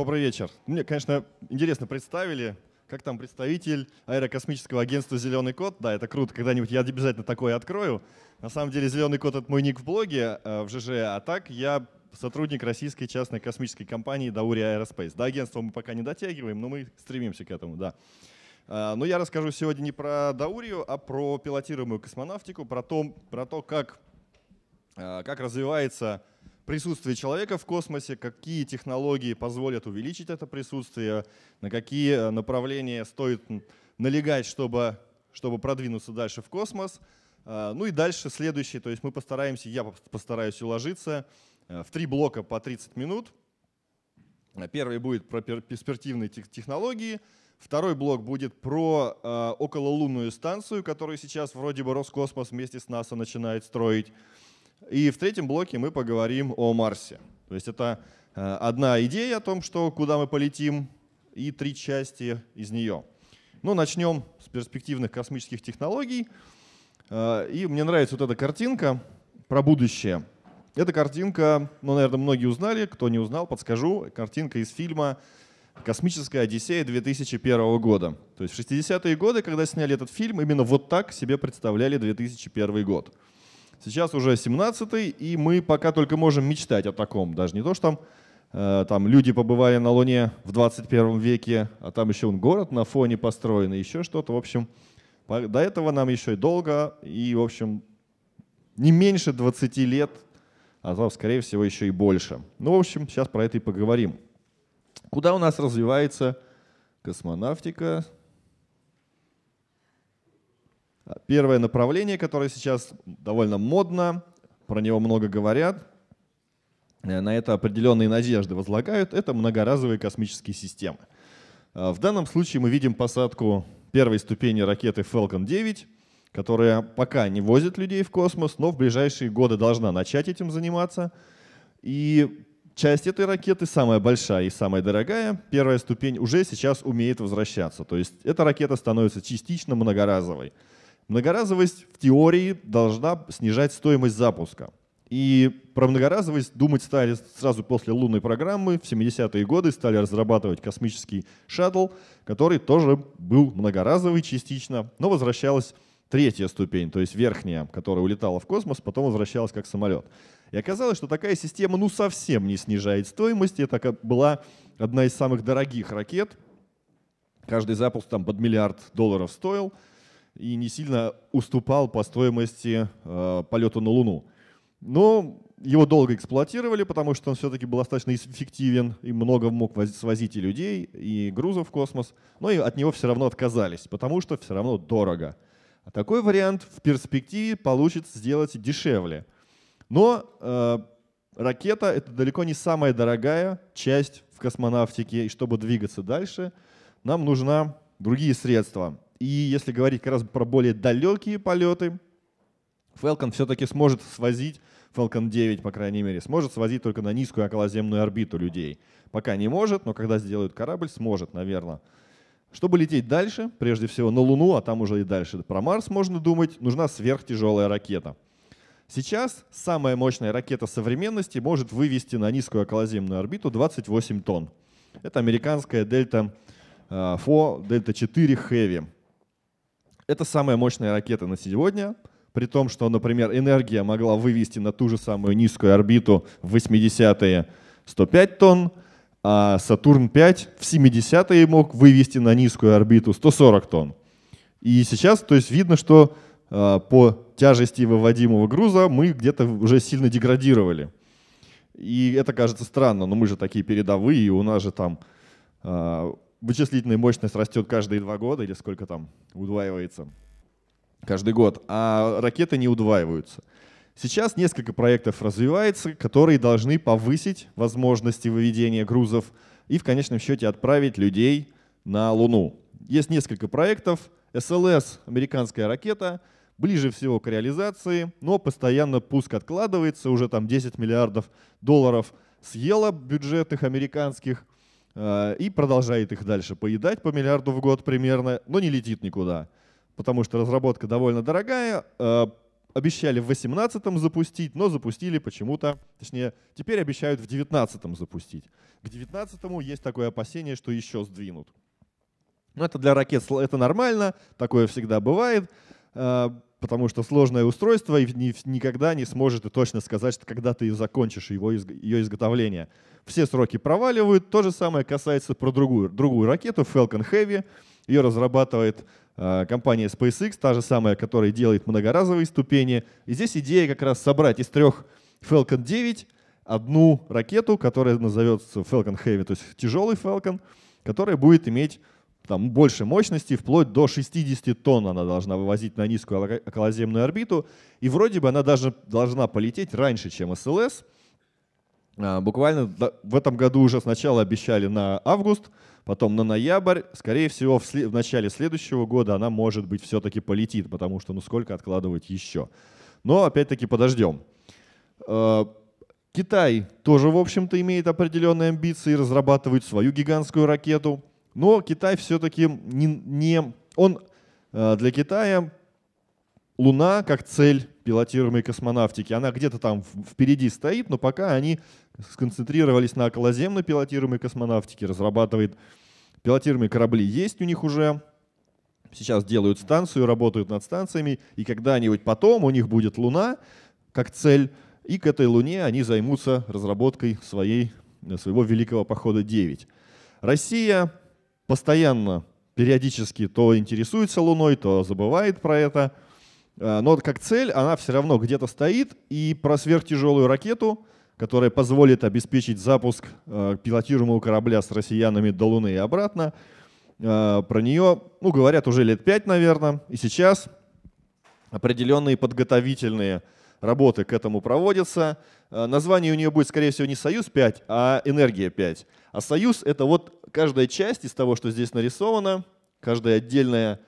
Добрый вечер. Мне, конечно, интересно представили, как там представитель аэрокосмического агентства «Зеленый кот». Да, это круто, когда-нибудь я обязательно такое открою. На самом деле «Зеленый кот» — это мой ник в блоге, э, в ЖЖ, э, а так я сотрудник российской частной космической компании «Даури Аэроспейс». До агентства мы пока не дотягиваем, но мы стремимся к этому, да. Э, но я расскажу сегодня не про Даурию, а про пилотируемую космонавтику, про то, про то как, как развивается присутствие человека в космосе, какие технологии позволят увеличить это присутствие, на какие э, направления стоит налегать, чтобы, чтобы продвинуться дальше в космос. Э, ну и дальше следующий, то есть мы постараемся, я постараюсь уложиться э, в три блока по 30 минут. Первый будет про перспективные технологии, второй блок будет про окололунную станцию, которую сейчас вроде бы Роскосмос вместе с НАСА начинает строить. И в третьем блоке мы поговорим о Марсе. То есть это э, одна идея о том, что куда мы полетим, и три части из нее. Ну, начнем с перспективных космических технологий. Э, и мне нравится вот эта картинка про будущее. Эта картинка, ну, наверное, многие узнали, кто не узнал, подскажу. Картинка из фильма «Космическая Одиссея» 2001 года. То есть в 60-е годы, когда сняли этот фильм, именно вот так себе представляли 2001 год. Сейчас уже 17-й, и мы пока только можем мечтать о таком. Даже не то, что там э, там люди побывали на Луне в 21 веке, а там еще он город на фоне построен, и еще что-то. В общем, до этого нам еще и долго, и, в общем, не меньше 20 лет, а там, скорее всего, еще и больше. Ну, в общем, сейчас про это и поговорим. Куда у нас развивается космонавтика, Первое направление, которое сейчас довольно модно, про него много говорят, э, на это определенные надежды возлагают, это многоразовые космические системы. Э, в данном случае мы видим посадку первой ступени ракеты Falcon 9, которая пока не возит людей в космос, но в ближайшие годы должна начать этим заниматься. И часть этой ракеты, самая большая и самая дорогая, первая ступень уже сейчас умеет возвращаться. То есть эта ракета становится частично многоразовой. Многоразовость в теории должна снижать стоимость запуска. И про многоразовость думать стали сразу после лунной программы. В 70-е годы стали разрабатывать космический шаттл, который тоже был многоразовый частично, но возвращалась третья ступень, то есть верхняя, которая улетала в космос, потом возвращалась как самолет. И оказалось, что такая система ну совсем не снижает стоимость. Это была одна из самых дорогих ракет. Каждый запуск там под миллиард долларов стоил – и не сильно уступал по стоимости э, полету на Луну. Но его долго эксплуатировали, потому что он все-таки был достаточно эффективен и много мог свозить и людей, и грузов в космос. Но и от него все равно отказались, потому что все равно дорого. А такой вариант в перспективе получится сделать дешевле. Но э, ракета — это далеко не самая дорогая часть в космонавтике. И чтобы двигаться дальше, нам нужны другие средства — и если говорить как раз про более далекие полеты, Falcon все-таки сможет свозить, Falcon 9, по крайней мере, сможет свозить только на низкую околоземную орбиту людей. Пока не может, но когда сделают корабль, сможет, наверное. Чтобы лететь дальше, прежде всего на Луну, а там уже и дальше про Марс можно думать, нужна сверхтяжелая ракета. Сейчас самая мощная ракета современности может вывести на низкую околоземную орбиту 28 тонн. Это американская Дельта э, Дельта 4 Heavy это самая мощная ракета на сегодня, при том, что, например, энергия могла вывести на ту же самую низкую орбиту в 80-е 105 тонн, а Сатурн-5 в 70-е мог вывести на низкую орбиту 140 тонн. И сейчас, то есть видно, что э, по тяжести выводимого груза мы где-то уже сильно деградировали. И это кажется странно, но мы же такие передовые, и у нас же там а, вычислительная мощность растет каждые два года или сколько там удваивается каждый год, а ракеты не удваиваются. Сейчас несколько проектов развивается, которые должны повысить возможности выведения грузов и в конечном счете отправить людей на Луну. Есть несколько проектов. СЛС, американская ракета, ближе всего к реализации, но постоянно пуск откладывается, уже там 10 миллиардов долларов съело бюджетных американских. Э, и продолжает их дальше поедать по миллиарду в год примерно, но не летит никуда, потому что разработка довольно дорогая. Э, обещали в 18 запустить, но запустили почему-то, точнее, теперь обещают в 19 запустить. К 19 есть такое опасение, что еще сдвинут. Но это для ракет это нормально, такое всегда бывает. Э, потому что сложное устройство и ни, никогда не сможет и точно сказать, что когда ты закончишь его, ее изготовление. Все сроки проваливают. То же самое касается про другую, другую ракету Falcon Heavy. Ее разрабатывает э, компания SpaceX, та же самая, которая делает многоразовые ступени. И здесь идея как раз собрать из трех Falcon 9 одну ракету, которая назовется Falcon Heavy, то есть тяжелый Falcon, которая будет иметь там больше мощности, вплоть до 60 тонн она должна вывозить на низкую околоземную орбиту. И вроде бы она даже должна полететь раньше, чем СЛС. А, буквально в этом году уже сначала обещали на август, потом на ноябрь. Скорее всего, в, в начале следующего года она, может быть, все-таки полетит, потому что ну сколько откладывать еще. Но опять-таки подождем. А, Китай тоже, в общем-то, имеет определенные амбиции разрабатывает свою гигантскую ракету – но Китай все-таки не, не... Он э, для Китая Луна как цель пилотируемой космонавтики, она где-то там впереди стоит, но пока они сконцентрировались на околоземной пилотируемой космонавтике, разрабатывает пилотируемые корабли есть у них уже, сейчас делают станцию, работают над станциями, и когда-нибудь потом у них будет Луна как цель, и к этой Луне они займутся разработкой своей, своего великого похода 9. Россия постоянно, периодически то интересуется Луной, то забывает про это. Э, но как цель она все равно где-то стоит, и про сверхтяжелую ракету, которая позволит обеспечить запуск э, пилотируемого корабля с россиянами до Луны и обратно, э, про нее, ну, говорят уже лет пять, наверное, и сейчас определенные подготовительные работы к этому проводятся. Э, название у нее будет, скорее всего, не «Союз-5», а «Энергия-5». А «Союз» — это вот каждая часть из того, что здесь нарисовано, каждая отдельная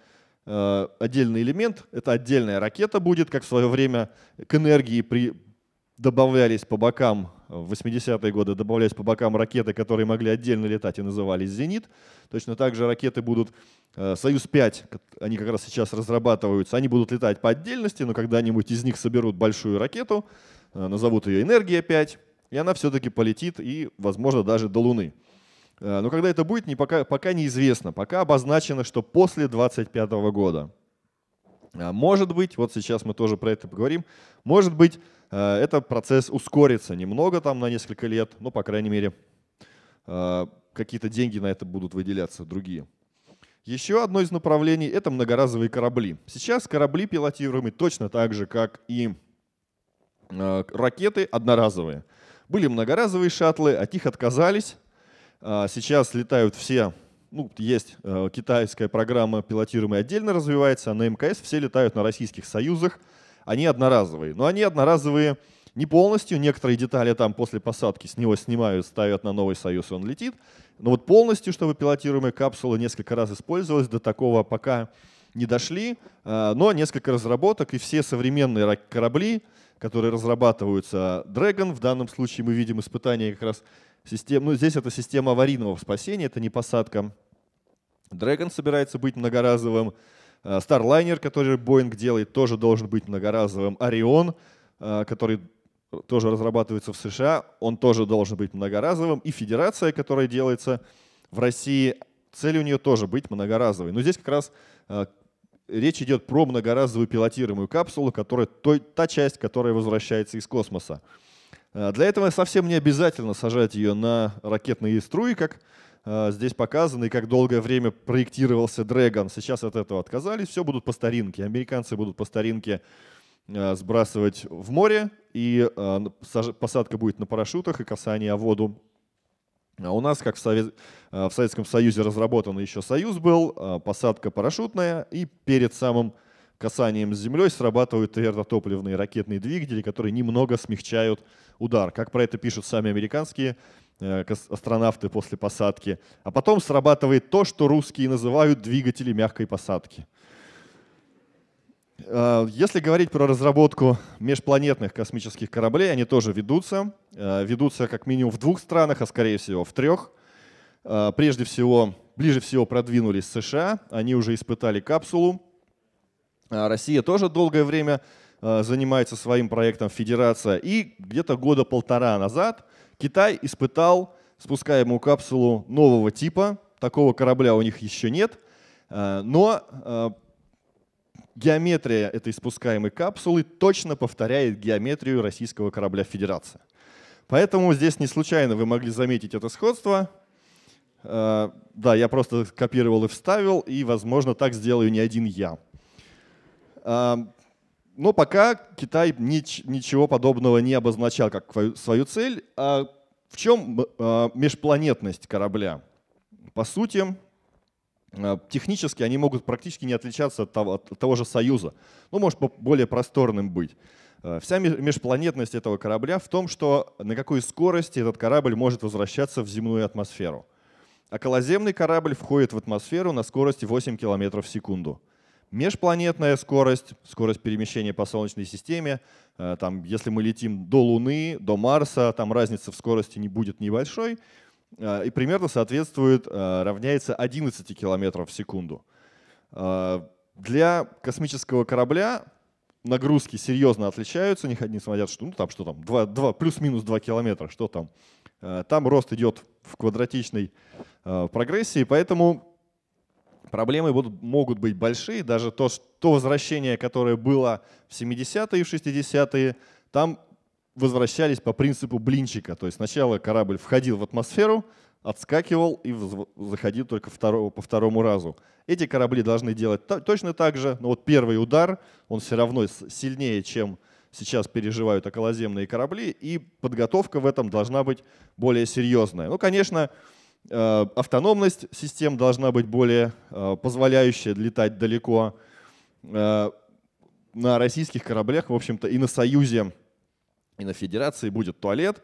э, отдельный элемент, это отдельная ракета будет, как в свое время к энергии при, добавлялись по бокам в 80-е годы добавлялись по бокам ракеты, которые могли отдельно летать и назывались «Зенит». Точно так же ракеты будут э, «Союз-5», они как раз сейчас разрабатываются, они будут летать по отдельности, но когда-нибудь из них соберут большую ракету, э, назовут ее «Энергия-5», и она все-таки полетит и, возможно, даже до Луны. Э, но когда это будет, не пока, пока неизвестно. Пока обозначено, что после 2025 года. А может быть, вот сейчас мы тоже про это поговорим, может быть, Э, Этот процесс ускорится немного там на несколько лет, но, по крайней мере, э, какие-то деньги на это будут выделяться другие. Еще одно из направлений – это многоразовые корабли. Сейчас корабли пилотируемые точно так же, как и э, ракеты одноразовые. Были многоразовые шаттлы, от них отказались. Сейчас летают все, ну, есть китайская программа пилотируемая отдельно развивается, а на МКС все летают на российских союзах – они одноразовые. Но они одноразовые не полностью, некоторые детали там после посадки с него снимают, ставят на новый союз, и он летит. Но вот полностью, чтобы пилотируемая капсула несколько раз использовалась, до такого пока не дошли, а, но несколько разработок, и все современные корабли, которые разрабатываются Dragon, в данном случае мы видим испытания как раз систем, ну здесь это система аварийного спасения, это не посадка. Dragon собирается быть многоразовым, Э, Starliner, который Boeing делает, тоже должен быть многоразовым. Orion, э, который тоже разрабатывается в США, он тоже должен быть многоразовым. И федерация, которая делается в России, цель у нее тоже быть многоразовой. Но здесь как раз э, речь идет про многоразовую пилотируемую капсулу, которая той, та часть, которая возвращается из космоса. для этого совсем не обязательно сажать ее на ракетные струи, как Э, здесь показано и как долгое время проектировался Dragon. Сейчас от этого отказались, все будут по старинке. Американцы будут по старинке э, сбрасывать в море, и э, посадка будет на парашютах и касание о воду. А у нас, как в, Совет... в Советском Союзе разработан еще союз был, посадка парашютная, и перед самым касанием с землей срабатывают твердотопливные ракетные двигатели, которые немного смягчают удар. Как про это пишут сами американские э, астронавты после посадки. А потом срабатывает то, что русские называют двигатели мягкой посадки. Э, если говорить про разработку межпланетных космических кораблей, они тоже ведутся. Э, ведутся как минимум в двух странах, а скорее всего в трех. Прежде всего, ближе всего продвинулись США. Они уже испытали капсулу а Россия тоже долгое время э, занимается своим проектом Федерация. И где-то года полтора назад Китай испытал спускаемую капсулу нового типа. Такого корабля у них еще нет. Э, но э, геометрия этой спускаемой капсулы точно повторяет геометрию российского корабля Федерация. Поэтому здесь не случайно вы могли заметить это сходство. Да, я просто копировал и вставил, и, возможно, так сделаю не один я. Но пока Китай ничего подобного не обозначал как свою цель. А в чем а, межпланетность корабля? По сути, а, технически они могут практически не отличаться от того, от того же Союза. Ну, может, более просторным быть. Вся межпланетность этого корабля в том, что на какой скорости этот корабль может возвращаться в земную атмосферу. А колоземный корабль входит в атмосферу на скорости 8 км в секунду межпланетная скорость, скорость перемещения по Солнечной системе. Э, там, если мы летим до Луны, до Марса, там разница в скорости не будет небольшой. Э, и примерно соответствует, э, равняется 11 километров в секунду. Для космического корабля нагрузки серьезно отличаются, не несмотря смотрят, что, ну, там, что там, 2, 2, плюс-минус 2 километра, что там. Там рост идет в квадратичной прогрессии, поэтому Проблемы будут, могут быть большие, даже то, что, то возвращение, которое было в 70-е и в 60-е, там возвращались по принципу блинчика. То есть сначала корабль входил в атмосферу, отскакивал и заходил только второго, по второму разу. Эти корабли должны делать точно так же, но вот первый удар, он все равно сильнее, чем сейчас переживают околоземные корабли, и подготовка в этом должна быть более серьезная. Ну, конечно, Э, автономность систем должна быть более э, позволяющая летать далеко. Э, на российских кораблях, в общем-то, и на Союзе, и на Федерации будет туалет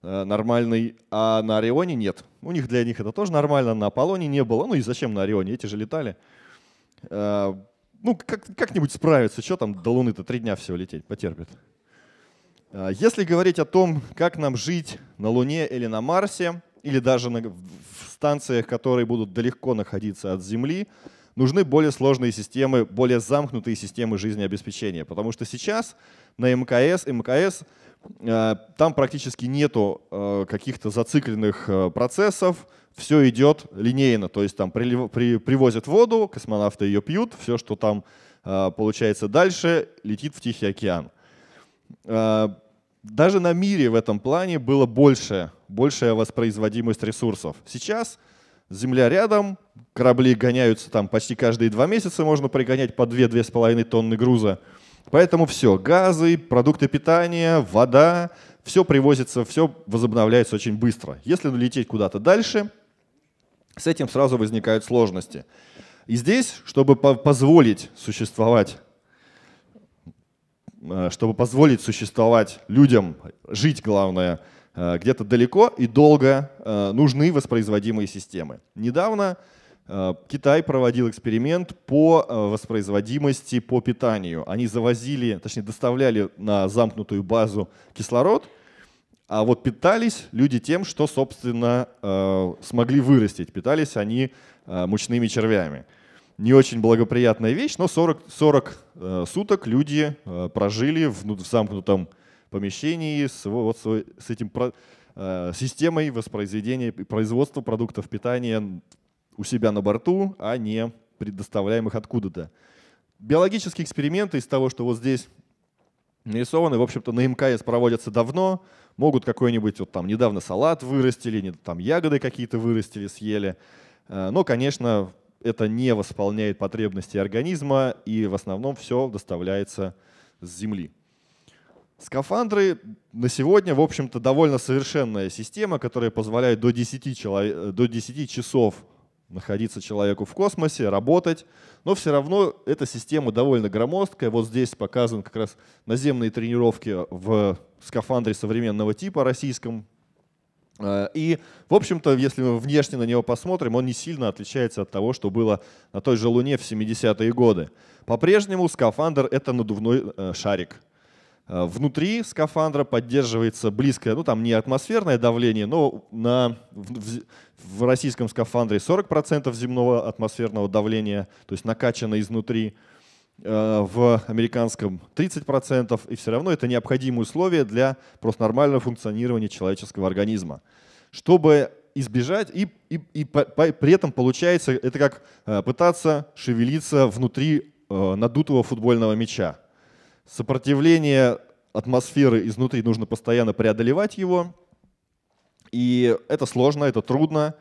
нормальный, а на Орионе нет. У них для них это тоже нормально, на Аполлоне не было. Ну и зачем на Орионе? Эти же летали. Ну, как-нибудь как справиться, что там до Луны-то три дня всего лететь, потерпит. Если говорить о том, как нам жить на Луне или на Марсе – или даже на, в станциях, которые будут далеко находиться от Земли, нужны более сложные системы, более замкнутые системы жизнеобеспечения. Потому что сейчас на МКС, МКС э, там практически нету э, каких-то зацикленных э, процессов, все идет линейно, то есть там привозят воду, космонавты ее пьют, все, что там получается дальше, летит в Тихий океан. Даже на мире в этом плане было больше большая воспроизводимость ресурсов. Сейчас земля рядом, корабли гоняются там почти каждые два месяца, можно пригонять по 2-2,5 тонны груза. Поэтому все, газы, продукты питания, вода, все привозится, все возобновляется очень быстро. Если лететь куда-то дальше, с этим сразу возникают сложности. И здесь, чтобы позволить существовать э, чтобы позволить существовать людям, жить, главное, Э, где-то далеко и долго э, нужны воспроизводимые системы. Недавно э, Китай проводил эксперимент по воспроизводимости по питанию. Они завозили, точнее доставляли на замкнутую базу кислород, а вот питались люди тем, что, собственно, смогли вырастить. Питались они мучными червями. Не очень благоприятная вещь, но 40, 40 суток люди прожили в ну, замкнутом помещении с, вот, с этим э, системой воспроизведения и производства продуктов питания у себя на борту, а не предоставляемых откуда-то. Биологические эксперименты из того, что вот здесь нарисованы, в общем-то, на МКС проводятся давно. Могут какой-нибудь, вот там недавно салат вырастили, там ягоды какие-то вырастили, съели. Э, но, конечно, это не восполняет потребности организма, и в основном все доставляется с Земли. Скафандры на сегодня, в общем-то, довольно совершенная система, которая позволяет до 10, человек, э, до 10 часов находиться человеку в космосе, работать. Но все равно эта система довольно громоздкая. Вот здесь показан как раз наземные тренировки в скафандре современного типа российском. Э, и, в общем-то, если мы внешне на него посмотрим, он не сильно отличается от того, что было на той же Луне в 70-е годы. По-прежнему скафандр — это надувной э, шарик — Э, внутри скафандра поддерживается близкое, ну там не атмосферное давление, но на, в, в российском скафандре 40% земного атмосферного давления, то есть накачано изнутри, э, в американском 30%, и все равно это необходимые условия для просто нормального функционирования человеческого организма. Чтобы избежать, и, и, и по, по, при этом получается, это как э, пытаться шевелиться внутри надутого футбольного мяча. Сопротивление атмосферы изнутри нужно постоянно преодолевать его. И это сложно, это трудно.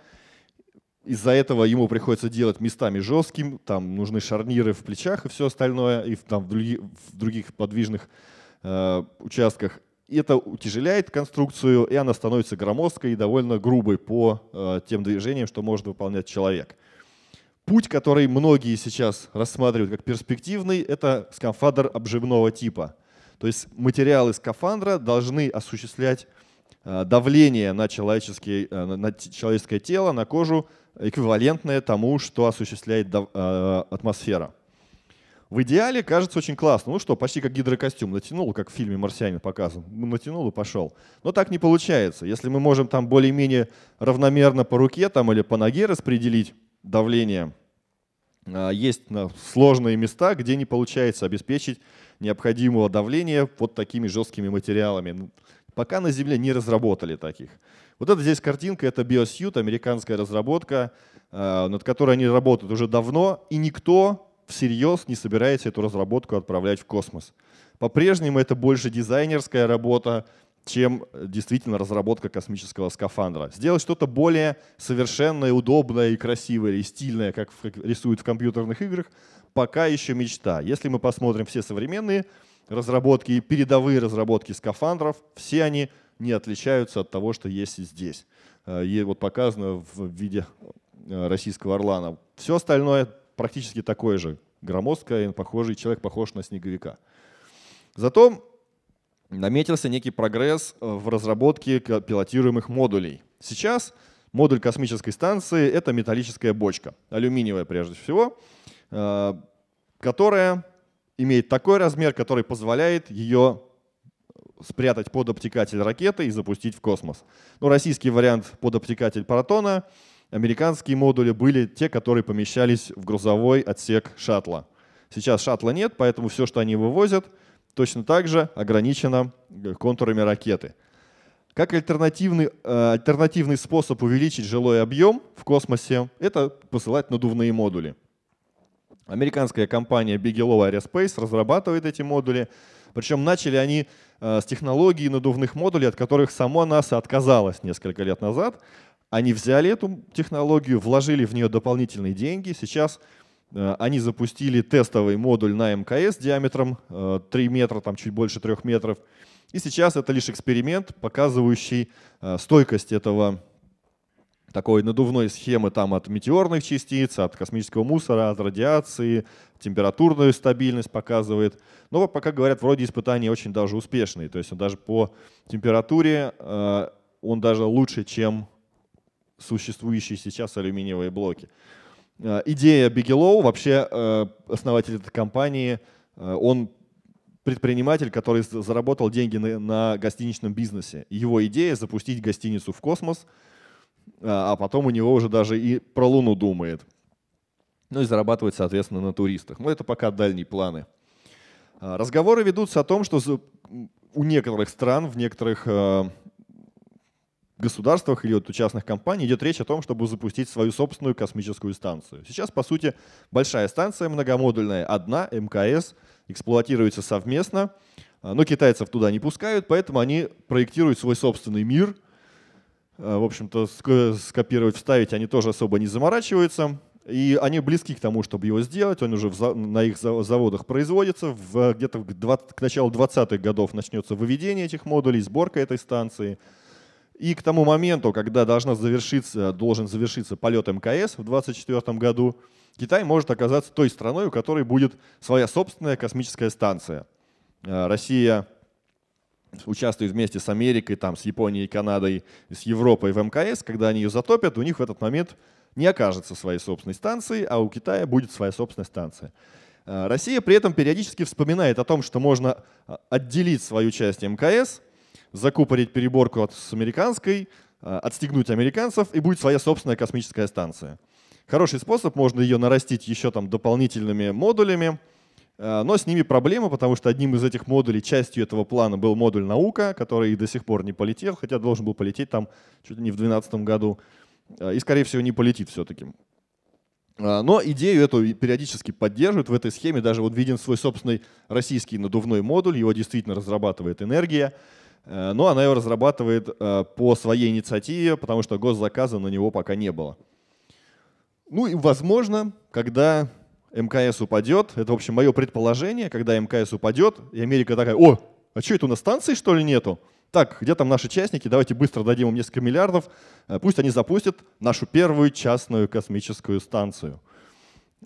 Из-за этого ему приходится делать местами жестким, там нужны шарниры в плечах и все остальное, и там в, други, в других подвижных э, участках. И это утяжеляет конструкцию, и она становится громоздкой и довольно грубой по э, тем движениям, что может выполнять человек. Путь, который многие сейчас рассматривают как перспективный, это скафандр обжимного типа. То есть материалы скафандра должны осуществлять э, давление на, человеческий, э, на человеческое тело, на кожу, эквивалентное тому, что осуществляет э, атмосфера. В идеале кажется очень классно. Ну что, почти как гидрокостюм. Натянул, как в фильме «Марсианин» показан. Ну, натянул и пошел. Но так не получается. Если мы можем там более-менее равномерно по руке там, или по ноге распределить давление – а, есть а, сложные места, где не получается обеспечить необходимого давления вот такими жесткими материалами. Ну, пока на Земле не разработали таких. Вот это здесь картинка, это BioSuit, американская разработка, а, над которой они работают уже давно, и никто всерьез не собирается эту разработку отправлять в космос. По-прежнему это больше дизайнерская работа, чем э, действительно разработка космического скафандра. Сделать что-то более совершенное, удобное и красивое, и стильное, как рисуют в компьютерных играх, пока еще мечта. Если мы посмотрим все современные разработки и передовые разработки скафандров, все они не отличаются от того, что есть и здесь. Э, и вот показано в виде э, российского орлана. Все остальное практически такое же. Громоздкое, похожий человек похож на снеговика. Зато наметился некий прогресс э, в разработке пилотируемых модулей. Сейчас модуль космической станции — это металлическая бочка, алюминиевая прежде всего, э, которая имеет такой размер, который позволяет ее э, спрятать под обтекатель ракеты и запустить в космос. Ну, российский вариант под обтекатель «Протона», американские модули были те, которые помещались в грузовой отсек шаттла. Сейчас шаттла нет, поэтому все, что они вывозят — точно так же ограничена э, контурами ракеты. Как альтернативный, э, альтернативный способ увеличить жилой объем в космосе – это посылать надувные модули. Американская компания Bigelow Aerospace разрабатывает эти модули. Причем начали они э, с технологии надувных модулей, от которых само НАСА отказалась несколько лет назад. Они взяли эту технологию, вложили в нее дополнительные деньги. Сейчас Э, они запустили тестовый модуль на МКС диаметром 3 э, метра, там чуть больше 3 метров. И сейчас это лишь эксперимент, показывающий э, стойкость этого такой надувной схемы там от метеорных частиц, от космического мусора, от радиации, температурную стабильность показывает. Но пока говорят, вроде испытания очень даже успешные. То есть он даже по температуре он даже лучше, чем существующие сейчас алюминиевые блоки. Э, идея Бигелоу, вообще э, основатель этой компании, э, он предприниматель, который заработал деньги на, на гостиничном бизнесе. Его идея запустить гостиницу в космос, а потом у него уже даже и про Луну думает. Ну и зарабатывать, соответственно, на туристах. Но это пока дальние планы. Разговоры ведутся о том, что у некоторых стран, в некоторых государствах или вот у частных компаний идет речь о том, чтобы запустить свою собственную космическую станцию. Сейчас, по сути, большая станция многомодульная, одна, МКС, эксплуатируется совместно, а, но китайцев туда не пускают, поэтому они проектируют свой собственный мир. А, в общем-то, скопировать, вставить они тоже особо не заморачиваются. И они близки к тому, чтобы его сделать. Он уже на их заводах производится. где-то к началу 20-х годов начнется выведение этих модулей, сборка этой станции. И к тому моменту, когда должна завершиться, должен завершиться полет МКС в 2024 году, Китай может оказаться той страной, у которой будет своя собственная космическая станция. Э, Россия участвует вместе с Америкой, там, с Японией, Канадой, с Европой в МКС. Когда они ее затопят, у них в этот момент не окажется своей собственной станции, а у Китая будет своя собственная станция. Э, Россия при этом периодически вспоминает о том, что можно а, отделить свою часть МКС – закупорить переборку от, с американской, а, отстегнуть американцев, и будет своя собственная космическая станция. Хороший способ, можно ее нарастить еще там дополнительными модулями, а, но с ними проблема, потому что одним из этих модулей, частью этого плана был модуль «Наука», который и до сих пор не полетел, хотя должен был полететь там чуть ли не в 2012 году, а, и, скорее всего, не полетит все-таки. Но идею эту периодически поддерживают в этой схеме. Даже вот виден свой собственный российский надувной модуль, его действительно разрабатывает «Энергия». Э, но ну, она его разрабатывает э, по своей инициативе, потому что госзаказа на него пока не было. Ну и, возможно, когда МКС упадет, это, в общем, мое предположение, когда МКС упадет, и Америка такая, о, а что это у нас станции, что ли, нету? Так, где там наши частники? Давайте быстро дадим им несколько миллиардов. Э, пусть они запустят нашу первую частную космическую станцию.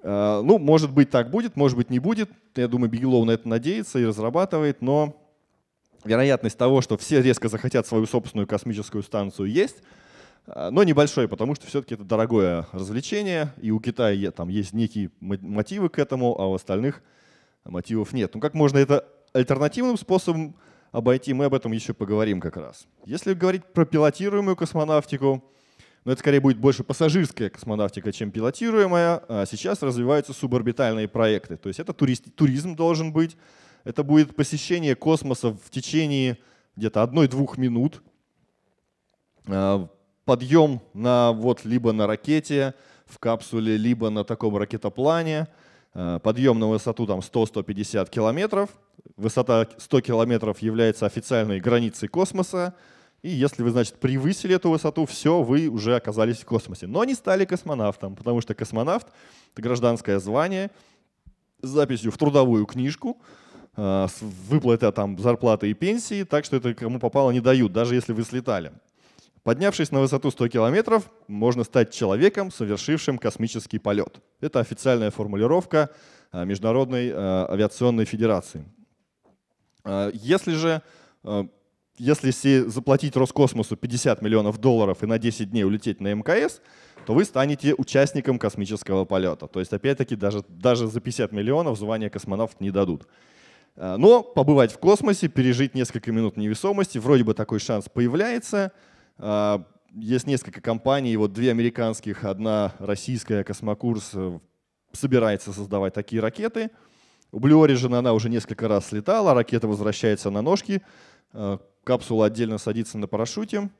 Ну, может быть, так будет, может быть, не будет. Я думаю, Бигелоу на это надеется и разрабатывает, но вероятность того, что все резко захотят свою собственную космическую станцию, есть, э, но небольшой, потому что все-таки это дорогое развлечение, и у Китая там есть некие мотивы к этому, а у остальных мотивов нет. Ну как можно это альтернативным способом обойти, мы об этом еще поговорим как раз. Если говорить про пилотируемую космонавтику, но ну, это скорее будет больше пассажирская космонавтика, чем пилотируемая. А сейчас развиваются суборбитальные проекты. То есть это турист, туризм должен быть, это будет посещение космоса в течение где-то одной-двух минут. А, подъем на вот либо на ракете, в капсуле, либо на таком ракетоплане. А, подъем на высоту там 100-150 километров. Высота 100 километров является официальной границей космоса. И если вы, значит, превысили эту высоту, все, вы уже оказались в космосе. Но не стали космонавтом, потому что космонавт — это гражданское звание с записью в трудовую книжку — Э, выплаты а там зарплаты и пенсии, так что это кому попало не дают, даже если вы слетали. Поднявшись на высоту 100 километров, можно стать человеком, совершившим космический полет. Это официальная формулировка э, Международной э, авиационной федерации. Если же если заплатить Роскосмосу 50 миллионов долларов и на 10 дней улететь на МКС, то вы станете участником космического полета. То есть, опять-таки, даже, даже за 50 миллионов звание космонавт не дадут. Э, но побывать в космосе, пережить несколько минут невесомости, вроде бы такой шанс появляется. Э, есть несколько компаний, вот две американских, одна российская, Космокурс, э, собирается создавать такие ракеты. У Blue Origin она уже несколько раз слетала, ракета возвращается на ножки, капсула отдельно садится на парашюте.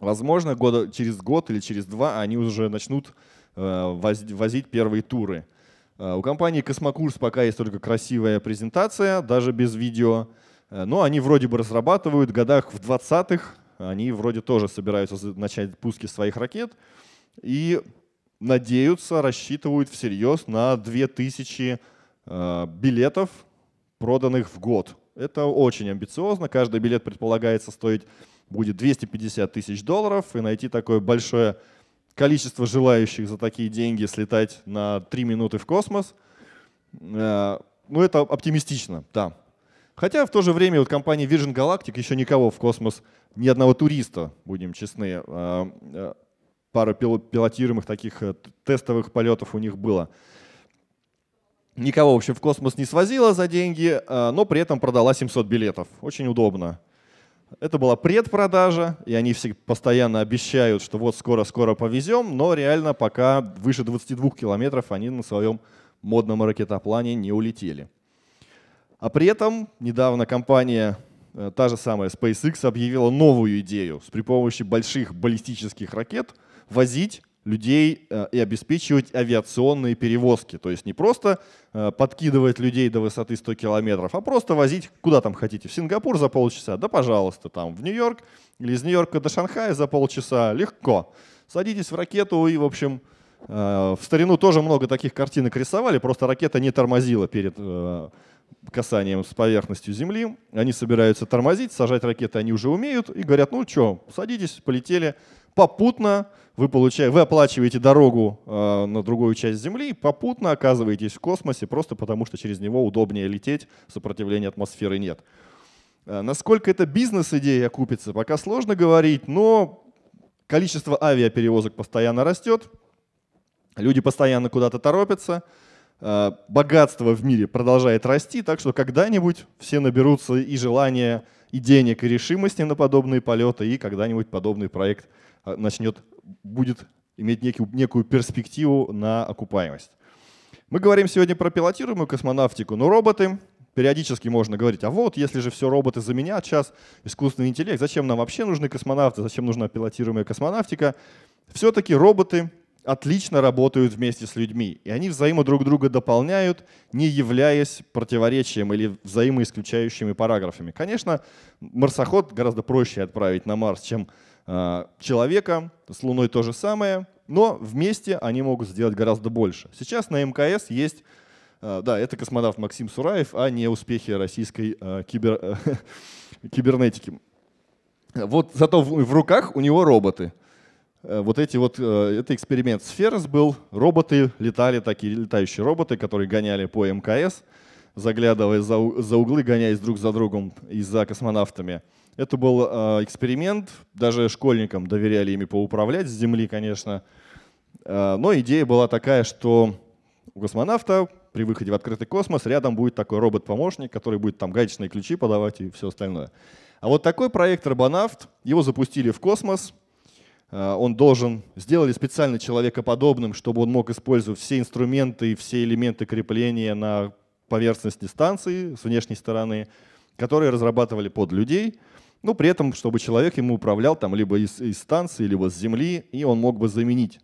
Возможно, года, через год или через два они уже начнут возить первые туры. Э, у компании Космокурс пока есть только красивая презентация, даже без видео. Э, но они вроде бы разрабатывают в годах в 20-х. Они вроде тоже собираются начать пуски своих ракет. И надеются, рассчитывают всерьез на 2000 э, билетов, проданных в год. Это очень амбициозно. Каждый билет предполагается стоить будет 250 тысяч долларов. И найти такое большое количество желающих за такие деньги слетать на 3 минуты в космос, э, ну это оптимистично, да. Хотя в то же время вот компания Virgin Galactic еще никого в космос, ни одного туриста, будем честны, э, э, пара пилотируемых таких тестовых полетов у них было. Никого, в общем, в космос не свозила за деньги, но при этом продала 700 билетов. Очень удобно. Это была предпродажа, и они все постоянно обещают, что вот скоро-скоро повезем, но реально пока выше 22 километров они на своем модном ракетоплане не улетели. А при этом недавно компания, э, та же самая SpaceX, объявила новую идею с при помощи больших баллистических ракет возить людей э, и обеспечивать авиационные перевозки. То есть не просто э, подкидывать людей до высоты 100 километров, а просто возить куда там хотите. В Сингапур за полчаса, да пожалуйста, там в Нью-Йорк или из Нью-Йорка до Шанхая за полчаса, легко. Садитесь в ракету и, в общем, э, в старину тоже много таких картинок рисовали, просто ракета не тормозила перед касанием с поверхностью Земли. Они собираются тормозить, сажать ракеты они уже умеют и говорят, ну что, садитесь, полетели. Попутно вы, получаете, вы оплачиваете дорогу э, на другую часть Земли попутно оказываетесь в космосе просто потому, что через него удобнее лететь, сопротивления атмосферы нет. Э, насколько это бизнес-идея купится, пока сложно говорить, но количество авиаперевозок постоянно растет, люди постоянно куда-то торопятся – Э, богатство в мире продолжает расти, так что когда-нибудь все наберутся и желания, и денег, и решимости на подобные полеты, и когда-нибудь подобный проект э, начнет, будет иметь некий, некую перспективу на окупаемость. Мы говорим сегодня про пилотируемую космонавтику, но роботы периодически можно говорить, а вот если же все роботы за меня, сейчас искусственный интеллект, зачем нам вообще нужны космонавты, зачем нужна пилотируемая космонавтика? Все-таки роботы отлично работают вместе с людьми, и они взаимо друг друга дополняют, не являясь противоречием или взаимоисключающими параграфами. Конечно, марсоход гораздо проще отправить на Марс, чем э, человека, с Луной то же самое, но вместе они могут сделать гораздо больше. Сейчас на МКС есть, э, да, это космонавт Максим Сураев, а не успехи российской э, кибер, э, кибернетики. Вот зато в, в руках у него роботы – Э, вот эти вот, э, это эксперимент Сферос был, роботы летали, такие летающие роботы, которые гоняли по МКС, заглядывая за, за углы, гоняясь друг за другом и за космонавтами. Это был э, эксперимент, даже школьникам доверяли ими поуправлять с Земли, конечно. Но идея была такая, что у космонавта при выходе в открытый космос рядом будет такой робот-помощник, который будет там гаечные ключи подавать и все остальное. А вот такой проект «Робонавт», его запустили в космос, Э, он должен сделали специально человекоподобным, чтобы он мог использовать все инструменты и все элементы крепления на поверхности станции с внешней стороны, которые разрабатывали под людей, но ну, при этом, чтобы человек ему управлял там либо из, из станции, либо с Земли, и он мог бы заменить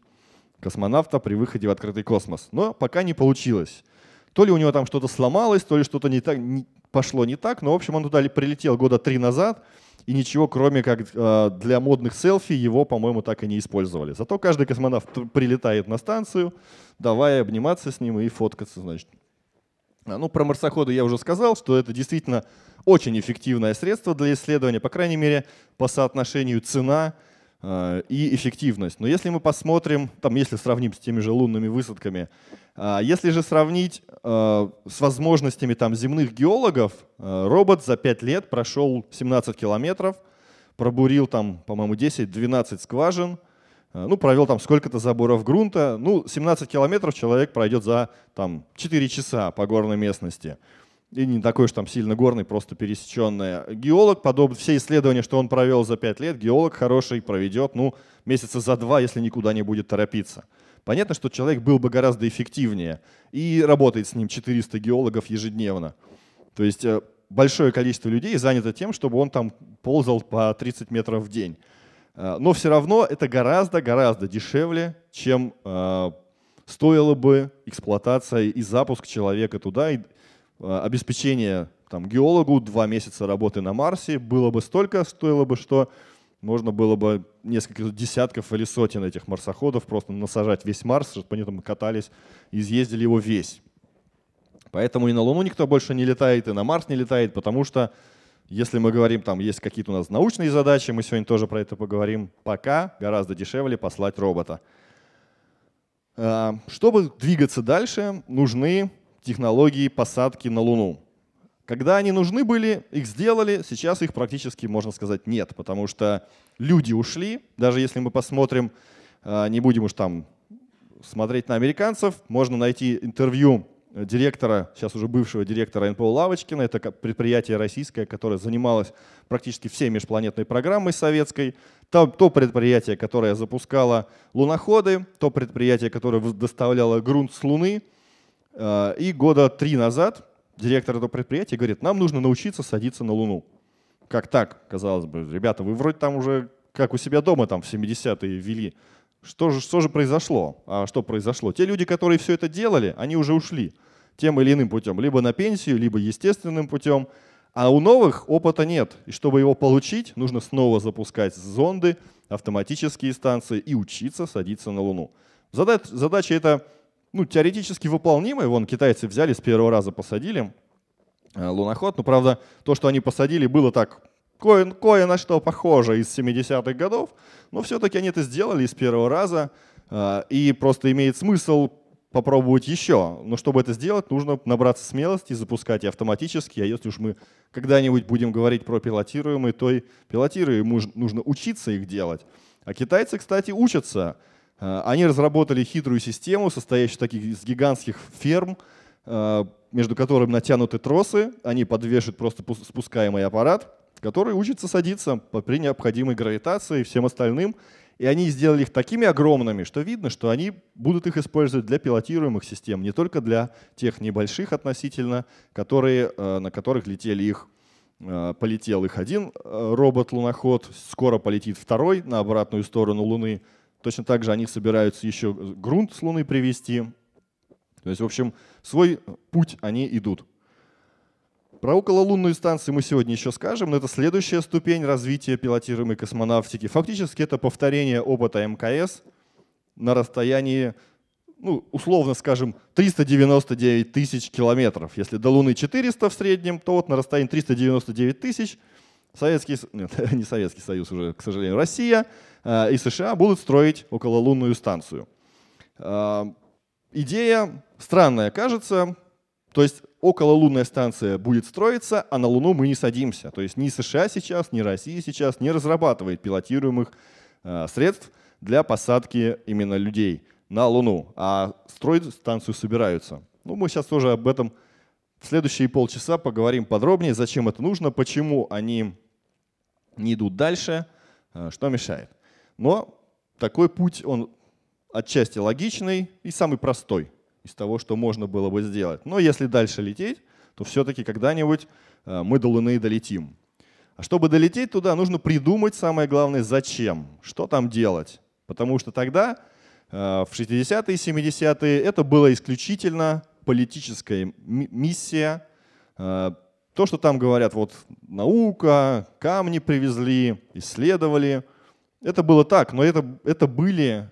космонавта при выходе в открытый космос. Но пока не получилось. То ли у него там что-то сломалось, то ли что-то не так, не, пошло не так, но, в общем, он туда прилетел года три назад — и ничего, кроме как э, для модных селфи, его, по-моему, так и не использовали. Зато каждый космонавт прилетает на станцию, давая обниматься с ним и фоткаться, значит. А, ну, про марсоходы я уже сказал, что это действительно очень эффективное средство для исследования, по крайней мере, по соотношению цена – Э, и эффективность. Но если мы посмотрим, там, если сравним с теми же лунными высадками, э, если же сравнить э, с возможностями там, земных геологов, робот за 5 лет прошел 17 километров, пробурил там, по-моему, 10-12 скважин, ну, провел там сколько-то заборов грунта. Ну, 17 километров человек пройдет за там, 4 часа по горной местности и не такой уж там сильно горный, просто пересеченная. Геолог, подобно все исследования, что он провел за 5 лет, геолог хороший проведет, ну, месяца за два, если никуда не будет торопиться. Понятно, что человек был бы гораздо эффективнее, и работает с ним 400 геологов ежедневно. То есть э, большое количество людей занято тем, чтобы он там ползал по 30 метров в день. Э, но все равно это гораздо-гораздо дешевле, чем э, стоила бы эксплуатация и запуск человека туда, и Э, обеспечение там, геологу два месяца работы на Марсе было бы столько, стоило бы что, можно было бы несколько десятков или сотен этих марсоходов просто насажать весь Марс, чтобы они там катались, изъездили его весь. Поэтому и на Луну никто больше не летает, и на Марс не летает, потому что, если мы говорим, там есть какие-то у нас научные задачи, мы сегодня тоже про это поговорим, пока гораздо дешевле послать робота. Э, чтобы двигаться дальше, нужны технологии посадки на Луну. Когда они нужны были, их сделали, сейчас их практически, можно сказать, нет, потому что люди ушли, даже если мы посмотрим, а, не будем уж там смотреть на американцев, можно найти интервью э, директора, сейчас уже бывшего директора НПО Лавочкина, это предприятие российское, которое занималось практически всей межпланетной программой советской, то, то предприятие, которое запускало луноходы, то предприятие, которое доставляло грунт с Луны – Э, и года три назад директор этого предприятия говорит, нам нужно научиться садиться на Луну. Как так? Казалось бы, ребята, вы вроде там уже как у себя дома там в 70-е вели. Что же, что же произошло? А что произошло? Те люди, которые все это делали, они уже ушли тем или иным путем. Либо на пенсию, либо естественным путем. А у новых опыта нет. И чтобы его получить, нужно снова запускать зонды, автоматические станции и учиться садиться на Луну. Задача это ну, теоретически выполнимый. Вон китайцы взяли, с первого раза посадили э, луноход. Но, ну, правда, то, что они посадили, было так кое, кое на что похоже из 70-х годов. Но все-таки они это сделали с первого раза. Э, и просто имеет смысл попробовать еще. Но чтобы это сделать, нужно набраться смелости, запускать автоматически. А если уж мы когда-нибудь будем говорить про пилотируемые, то и пилотируемые нужно учиться их делать. А китайцы, кстати, учатся. Э, они разработали хитрую систему, состоящую таких, из гигантских ферм, э, между которыми натянуты тросы, они подвешивают просто спускаемый аппарат, который учится садиться при необходимой гравитации и всем остальным. И они сделали их такими огромными, что видно, что они будут их использовать для пилотируемых систем, не только для тех небольших относительно, которые, э, на которых летели их полетел их один робот-луноход, скоро полетит второй на обратную сторону Луны — Точно так же они собираются еще грунт с Луны привезти. То есть, в общем, свой путь они идут. Про окололунную станцию мы сегодня еще скажем, но это следующая ступень развития пилотируемой космонавтики. Фактически это повторение опыта МКС на расстоянии, ну, условно скажем, 399 тысяч километров. Если до Луны 400 в среднем, то вот на расстоянии 399 тысяч – Советский, нет, не Советский Союз уже, к сожалению, Россия э, и США будут строить окололунную станцию. Э, идея странная кажется, то есть окололунная станция будет строиться, а на Луну мы не садимся. То есть ни США сейчас, ни Россия сейчас не разрабатывает пилотируемых э, средств для посадки именно людей на Луну, а строить станцию собираются. Ну, мы сейчас тоже об этом в следующие полчаса поговорим подробнее, зачем это нужно, почему они не идут дальше, э, что мешает. Но такой путь, он отчасти логичный и самый простой из того, что можно было бы сделать. Но если дальше лететь, то все-таки когда-нибудь э, мы до Луны долетим. А чтобы долететь туда, нужно придумать, самое главное, зачем, что там делать. Потому что тогда, э, в 60-е и 70-е, это была исключительно политическая миссия, то, что там говорят, вот наука, камни привезли, исследовали, это было так, но это, это были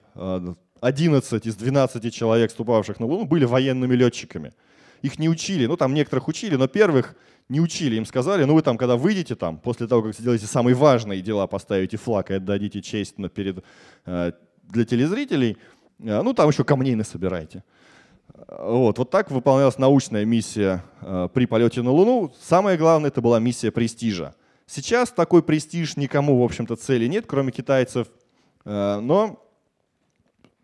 11 э, из 12 человек, ступавших на Луну, были военными летчиками. Их не учили, ну там некоторых учили, но первых не учили. Им сказали, ну вы там, когда выйдете там, после того, как сделаете самые важные дела, поставите флаг и отдадите честь перед, э, для телезрителей, э, ну там еще камней насобирайте. собирайте. Вот, вот так выполнялась научная миссия э, при полете на Луну. Самое главное, это была миссия престижа. Сейчас такой престиж никому, в общем-то, цели нет, кроме китайцев. Э, но,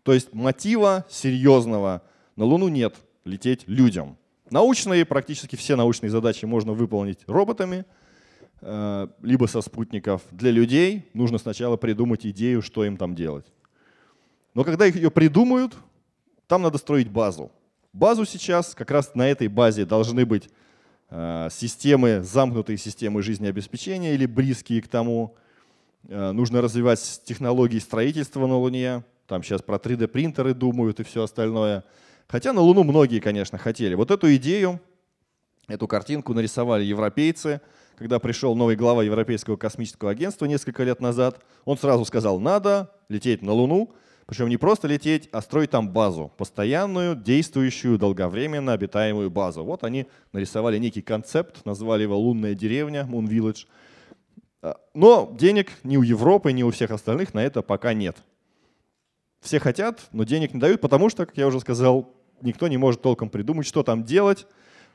то есть мотива серьезного на Луну нет лететь людям. Научные, практически все научные задачи можно выполнить роботами, э, либо со спутников. Для людей нужно сначала придумать идею, что им там делать. Но когда их ее придумают, там надо строить базу. Базу сейчас, как раз на этой базе должны быть э, системы, замкнутые системы жизнеобеспечения или близкие к тому. Э, нужно развивать технологии строительства на Луне. Там сейчас про 3D-принтеры думают и все остальное. Хотя на Луну многие, конечно, хотели. Вот эту идею, эту картинку нарисовали европейцы. Когда пришел новый глава Европейского космического агентства несколько лет назад, он сразу сказал, надо лететь на Луну. Причем не просто лететь, а строить там базу, постоянную, действующую, долговременно обитаемую базу. Вот они нарисовали некий концепт, назвали его «Лунная деревня», «Moon Village». А, но денег ни у Европы, ни у всех остальных на это пока нет. Все хотят, но денег не дают, потому что, как я уже сказал, никто не может толком придумать, что там делать.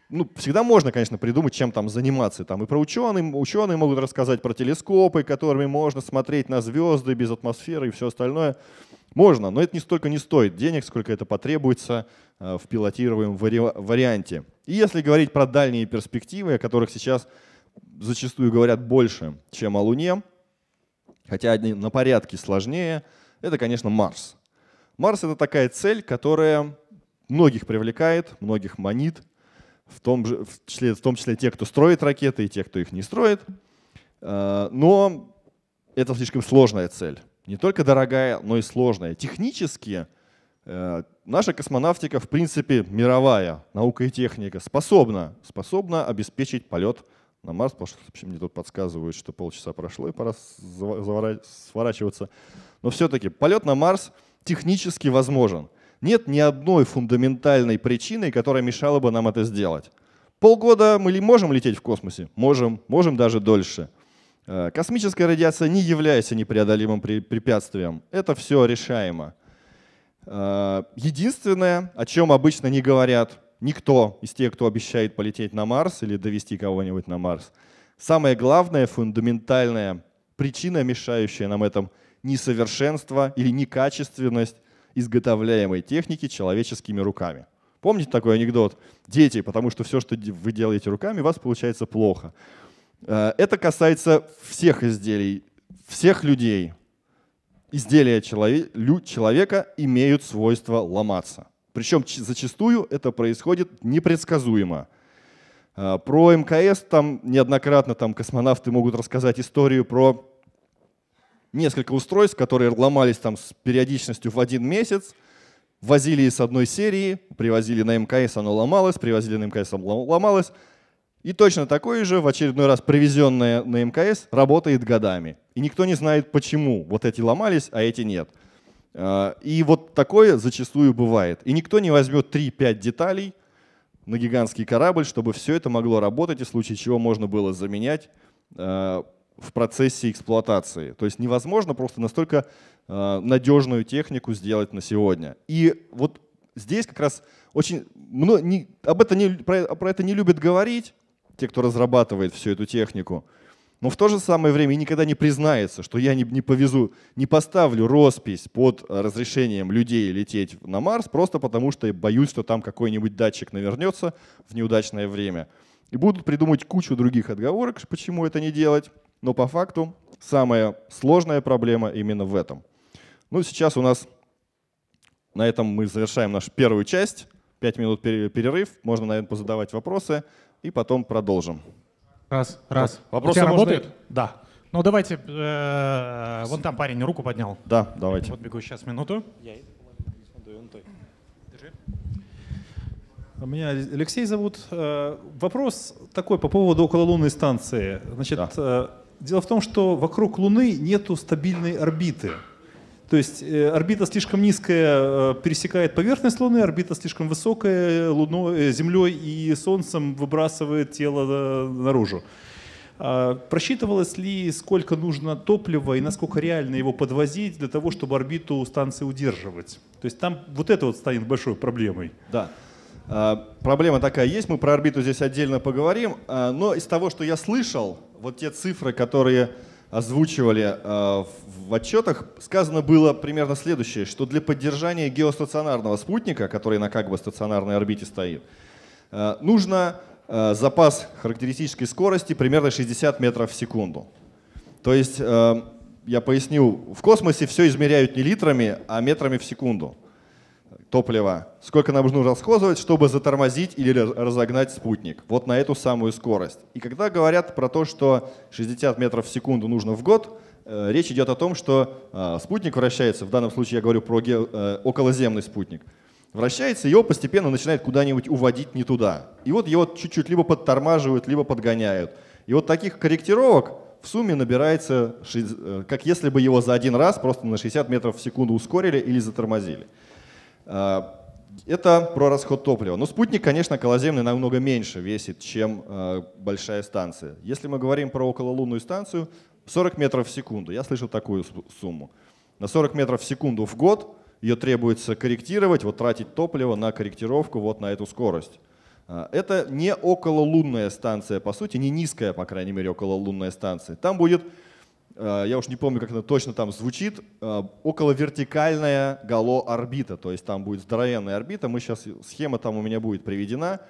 Ну, всегда можно, конечно, придумать, чем там заниматься. Там и про ученые, ученые могут рассказать про телескопы, которыми можно смотреть на звезды без атмосферы и все остальное. Можно, но это не столько не стоит денег, сколько это потребуется э, в пилотируемом вари- варианте. И если говорить про дальние перспективы, о которых сейчас зачастую говорят больше, чем о Луне, хотя они на порядке сложнее, это, конечно, Марс. Марс — это такая цель, которая многих привлекает, многих манит, в том, же, в, числе, в том числе те, кто строит ракеты и те, кто их не строит. Э, но это слишком сложная цель. Не только дорогая, но и сложная. Технически э, наша космонавтика, в принципе, мировая наука и техника, способна, способна обеспечить полет на Марс, потому что вообще, мне тут подсказывают, что полчаса прошло и пора сворачиваться. Но все-таки полет на Марс технически возможен. Нет ни одной фундаментальной причины, которая мешала бы нам это сделать. Полгода мы ли можем лететь в космосе? Можем, можем даже дольше. Э, космическая радиация не является непреодолимым препятствием. Это все решаемо. Э, единственное, о чем обычно не говорят никто из тех, кто обещает полететь на Марс или довести кого-нибудь на Марс, самая главная, фундаментальная причина, мешающая нам этом несовершенство или некачественность изготовляемой техники человеческими руками. Помните такой анекдот? Дети, потому что все, что вы делаете руками, у вас получается плохо. Э, это касается всех изделий, всех людей. Изделия человека имеют свойство ломаться. Причем зачастую это происходит непредсказуемо. Э, про МКС там неоднократно там космонавты могут рассказать историю про несколько устройств, которые ломались там с периодичностью в один месяц, возили из одной серии, привозили на МКС, оно ломалось, привозили на МКС, оно ломалось. И точно такой же, в очередной раз привезенное на МКС, работает годами. И никто не знает, почему вот эти ломались, а эти нет. А, и вот такое зачастую бывает. И никто не возьмет 3-5 деталей на гигантский корабль, чтобы все это могло работать, и в случае чего можно было заменять а, в процессе эксплуатации. То есть невозможно просто настолько а, надежную технику сделать на сегодня. И вот здесь как раз очень... Много, не, об это не, про, про это не любят говорить, те, кто разрабатывает всю эту технику. Но в то же самое время никогда не признается, что я не, не повезу, не поставлю роспись под разрешением людей лететь на Марс, просто потому что я боюсь, что там какой-нибудь датчик навернется в неудачное время. И будут придумать кучу других отговорок, почему это не делать. Но по факту самая сложная проблема именно в этом. Ну, сейчас у нас на этом мы завершаем нашу первую часть. Пять минут перерыв. Можно, наверное, позадавать вопросы и потом продолжим. Раз, раз. Вопросы У работает? Да. Ну давайте, э, вон там парень руку поднял. Да, давайте. Вот бегу сейчас минуту. А меня Алексей зовут. Э, вопрос такой по поводу окололунной станции. Значит, да. Э, дело в том, что вокруг Луны нету стабильной орбиты. То есть э, орбита слишком низкая э, пересекает поверхность Луны, орбита слишком высокая луной, э, Землей и Солнцем выбрасывает тело наружу. А просчитывалось ли, сколько нужно топлива и насколько реально его подвозить для того, чтобы орбиту станции удерживать? То есть там вот это вот станет большой проблемой. Да. А, проблема такая есть, мы про орбиту здесь отдельно поговорим, а, но из того, что я слышал, вот те цифры, которые озвучивали э, в отчетах, сказано было примерно следующее, что для поддержания геостационарного спутника, который на как бы стационарной орбите стоит, э, нужно э, запас характеристической скорости примерно 60 метров в секунду. То есть, э, я поясню, в космосе все измеряют не литрами, а метрами в секунду топлива, сколько нам нужно расходовать, чтобы затормозить или разогнать спутник. Вот на эту самую скорость. И когда говорят про то, что 60 метров в секунду нужно в год, э, речь идет о том, что э, спутник вращается, в данном случае я говорю про э, околоземный спутник, вращается, и его постепенно начинает куда-нибудь уводить не туда. И вот его чуть-чуть либо подтормаживают, либо подгоняют. И вот таких корректировок в сумме набирается, как если бы его за один раз просто на 60 метров в секунду ускорили или затормозили. А, это про расход топлива. Но спутник, конечно, околоземный намного меньше весит, чем а, большая станция. Если мы говорим про окололунную станцию, 40 метров в секунду. Я слышал такую сумму. На 40 метров в секунду в год ее требуется корректировать, вот тратить топливо на корректировку вот на эту скорость. А, это не окололунная станция, по сути, не низкая, по крайней мере, окололунная станция. Там будет Э, я уж не помню, как она точно там звучит, э, около вертикальная гало орбита, то есть там будет здоровенная орбита, мы сейчас, схема там у меня будет приведена,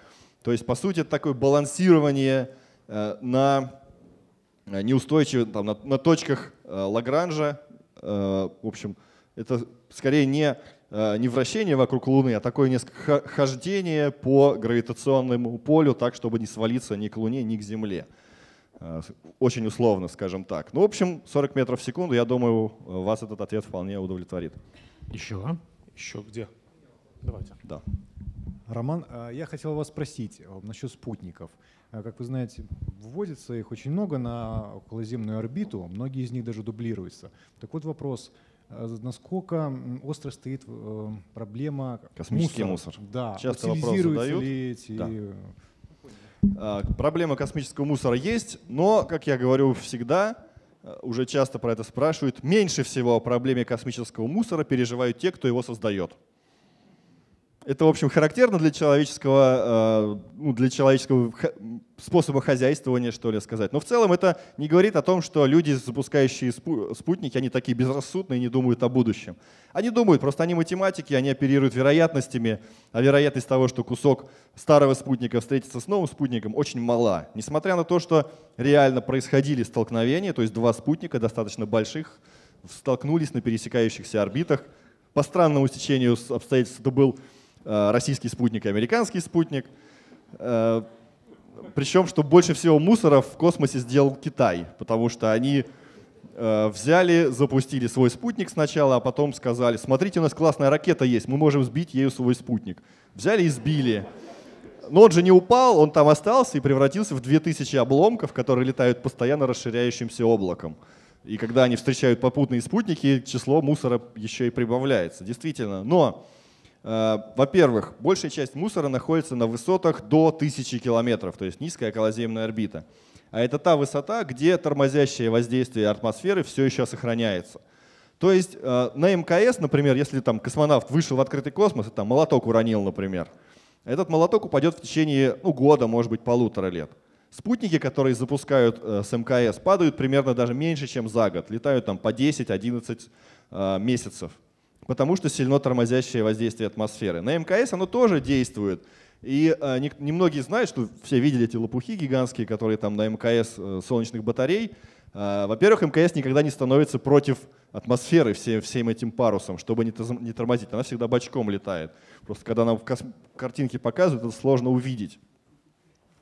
то есть по сути это такое балансирование э, на неустойчивых, там, на, на точках Лагранжа, в общем, это скорее не, не вращение вокруг Луны, а такое несколько хождение по гравитационному полю так, чтобы не свалиться ни к Луне, ни к Земле. Э, очень условно, скажем так. Ну, в общем, 40 метров в секунду, я думаю, э, вас этот ответ вполне удовлетворит. Еще? Еще где? Давайте. Да. Роман, э, я хотел вас спросить насчет спутников. Как вы знаете, вводится их очень много на околоземную орбиту, многие из них даже дублируются. Так вот вопрос, насколько остро стоит проблема Космический мусор? мусор. Да, Часто вопрос задают. ли эти да. А, проблема космического мусора есть, но, как я говорю всегда, э, уже часто про это спрашивают, меньше всего о проблеме космического мусора переживают те, кто его создает. Это, в общем, характерно для человеческого, э, ну, для человеческого способа хозяйствования, что ли, сказать. Но в целом это не говорит о том, что люди, запускающие спутники, они такие безрассудные и не думают о будущем. Они думают, просто они математики, они оперируют вероятностями, а вероятность того, что кусок старого спутника встретится с новым спутником, очень мала. Несмотря на то, что реально происходили столкновения, то есть два спутника достаточно больших столкнулись на пересекающихся орбитах, по странному стечению обстоятельств это был Э, российский спутник и американский спутник. Э, Причем, что больше всего мусора в космосе сделал Китай, потому что они э, взяли, запустили свой спутник сначала, а потом сказали, смотрите, у нас классная ракета есть, мы можем сбить ею свой спутник. Взяли и сбили. Но он же не упал, он там остался и превратился в 2000 обломков, которые летают постоянно расширяющимся облаком. И когда они встречают попутные спутники, число мусора еще и прибавляется. Действительно. Но Э, во-первых, большая часть мусора находится на высотах до 1000 километров, то есть низкая околоземная орбита. А это та высота, где тормозящее воздействие атмосферы все еще сохраняется. То есть э, на МКС, например, если там космонавт вышел в открытый космос и там молоток уронил, например, этот молоток упадет в течение ну, года, может быть, полутора лет. Спутники, которые запускают э, с МКС, падают примерно даже меньше, чем за год. Летают там по 10-11 месяцев потому что сильно тормозящее воздействие атмосферы. На МКС оно тоже действует. И э, немногие знают, что все видели эти лопухи гигантские, которые там на МКС э, солнечных батарей. Э, во-первых, МКС никогда не становится против атмосферы всем, всем этим парусом, чтобы не, не тормозить. Она всегда бочком летает. Просто когда нам в картинке показывают, это сложно увидеть.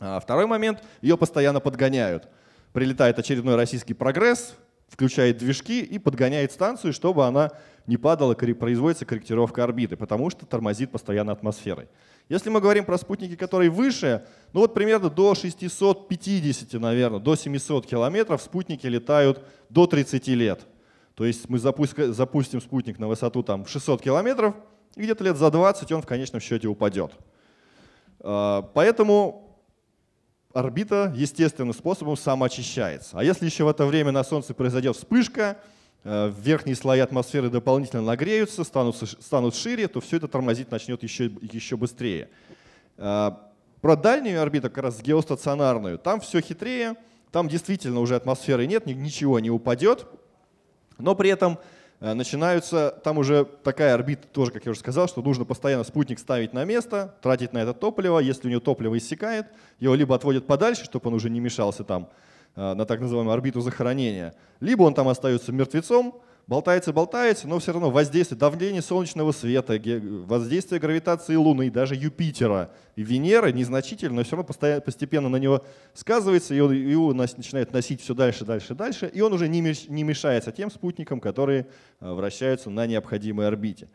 А второй момент, ее постоянно подгоняют. Прилетает очередной российский прогресс, включает движки и подгоняет станцию, чтобы она не падала, производится корректировка орбиты, потому что тормозит постоянно атмосферой. Если мы говорим про спутники, которые выше, ну вот примерно до 650, наверное, до 700 километров спутники летают до 30 лет. То есть мы запустим спутник на высоту там 600 километров, и где-то лет за 20 он в конечном счете упадет. А, поэтому орбита естественным способом самоочищается. А если еще в это время на Солнце произойдет вспышка, э, верхние слои атмосферы дополнительно нагреются, станут, станут шире, то все это тормозить начнет еще, еще быстрее. Э, про дальнюю орбиту, как раз геостационарную, там все хитрее, там действительно уже атмосферы нет, ничего не упадет, но при этом Э, начинаются, там уже такая орбита тоже, как я уже сказал, что нужно постоянно спутник ставить на место, тратить на это топливо, если у него топливо иссякает, его либо отводят подальше, чтобы он уже не мешался там э, на так называемую орбиту захоронения, либо он там остается мертвецом, болтается, болтается, но все равно воздействие давления солнечного света, воздействие гравитации Луны, даже Юпитера и Венеры незначительно, но все равно постепенно на него сказывается, и он, и начинает носить все дальше, дальше, дальше, и он уже не, меш, не мешается тем спутникам, которые э, вращаются на необходимой орбите.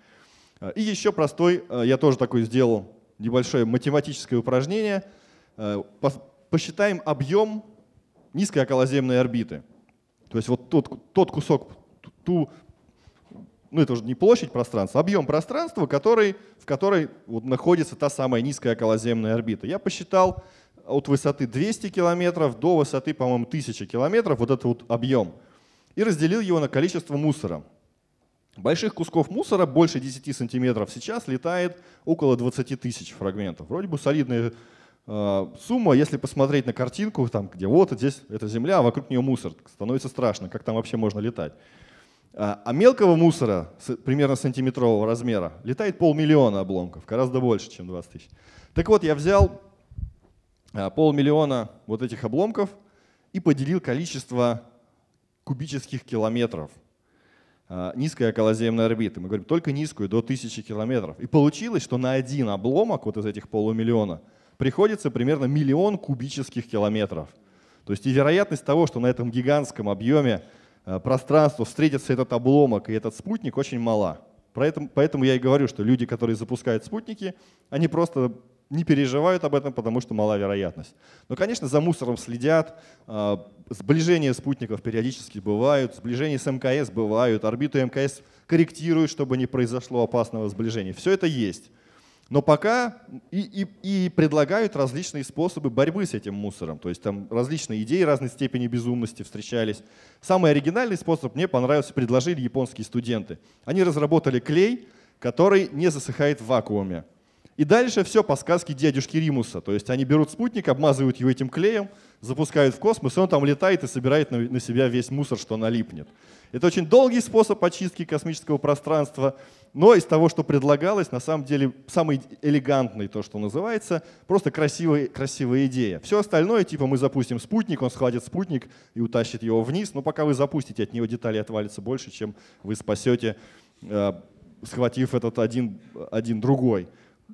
Э, и еще простой, э, я тоже такой сделал небольшое математическое упражнение. Посчитаем объем низкой околоземной орбиты. То есть вот тот, тот кусок ту, ну это уже не площадь пространства, а объем пространства, который, в которой вот находится та самая низкая околоземная орбита. Я посчитал от высоты 200 километров до высоты, по-моему, 1000 километров вот этот вот объем и разделил его на количество мусора. Больших кусков мусора, больше 10 сантиметров, сейчас летает около 20 тысяч фрагментов. Вроде бы солидная э, сумма, если посмотреть на картинку, там, где вот здесь это земля, а вокруг нее мусор, становится страшно, как там вообще можно летать. А, а мелкого мусора, примерно сантиметрового размера, летает полмиллиона обломков, гораздо больше, чем 20 тысяч. Так вот, я взял а, полмиллиона вот этих обломков и поделил количество кубических километров а, низкой околоземной орбиты. Мы говорим только низкую, до 1000 километров. И получилось, что на один обломок вот из этих полумиллиона приходится примерно миллион кубических километров. То есть и вероятность того, что на этом гигантском объеме Э, пространству встретится этот обломок и этот спутник очень мала. Поэтому, я и говорю, что люди, которые запускают спутники, они просто не переживают об этом, потому что мала вероятность. Но, конечно, за мусором следят, э, сближения спутников периодически бывают, сближения с МКС бывают, орбиту МКС корректируют, чтобы не произошло опасного сближения. Все это есть. Но пока и, и, и предлагают различные способы борьбы с этим мусором. То есть там различные идеи разной степени безумности встречались. Самый оригинальный способ мне понравился, предложили японские студенты. Они разработали клей, который не засыхает в вакууме. И дальше все по сказке дядюшки Римуса. То есть они берут спутник, обмазывают его этим клеем, запускают в космос, и он там летает и собирает на себя весь мусор, что налипнет. Это очень долгий способ очистки космического пространства но из того, что предлагалось, на самом деле самый элегантный, то, что называется, просто красивая, красивая идея. Все остальное, типа мы запустим спутник, он схватит спутник и утащит его вниз, но пока вы запустите, от него детали отвалится больше, чем вы спасете, э, схватив этот один, один другой.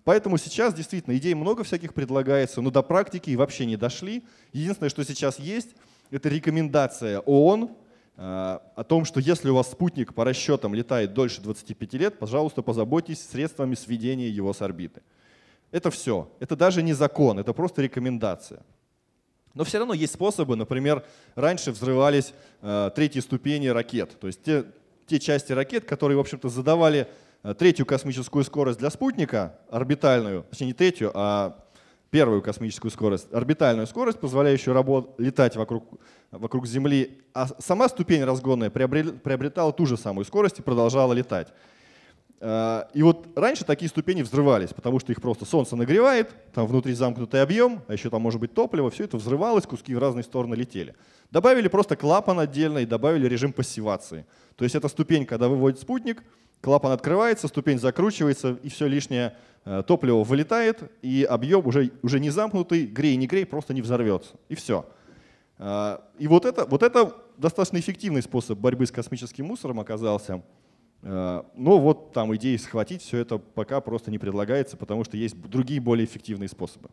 Поэтому сейчас действительно идей много всяких предлагается, но до практики и вообще не дошли. Единственное, что сейчас есть, это рекомендация ООН Э, о том, что если у вас спутник по расчетам летает дольше 25 лет, пожалуйста, позаботьтесь средствами сведения его с орбиты. Это все. Это даже не закон, это просто рекомендация. Но все равно есть способы. Например, раньше взрывались э, третьи ступени ракет. То есть те, те части ракет, которые, в общем-то, задавали э, третью космическую скорость для спутника, орбитальную, точнее не третью, а первую космическую скорость, орбитальную скорость, позволяющую работ, летать вокруг, вокруг Земли, а сама ступень разгонная приобретала ту же самую скорость и продолжала летать. Э, и вот раньше такие ступени взрывались, потому что их просто солнце нагревает, там внутри замкнутый объем, а еще там может быть топливо, все это взрывалось, куски в разные стороны летели. Добавили просто клапан отдельно и добавили режим пассивации. То есть это ступень, когда выводит спутник, клапан открывается, ступень закручивается, и все лишнее Э, топливо вылетает, и объем уже, уже не замкнутый, грей, не грей, просто не взорвется. И все. Э, и вот это, вот это достаточно эффективный способ борьбы с космическим мусором оказался. Э, но вот там идеи схватить все это пока просто не предлагается, потому что есть другие более эффективные способы.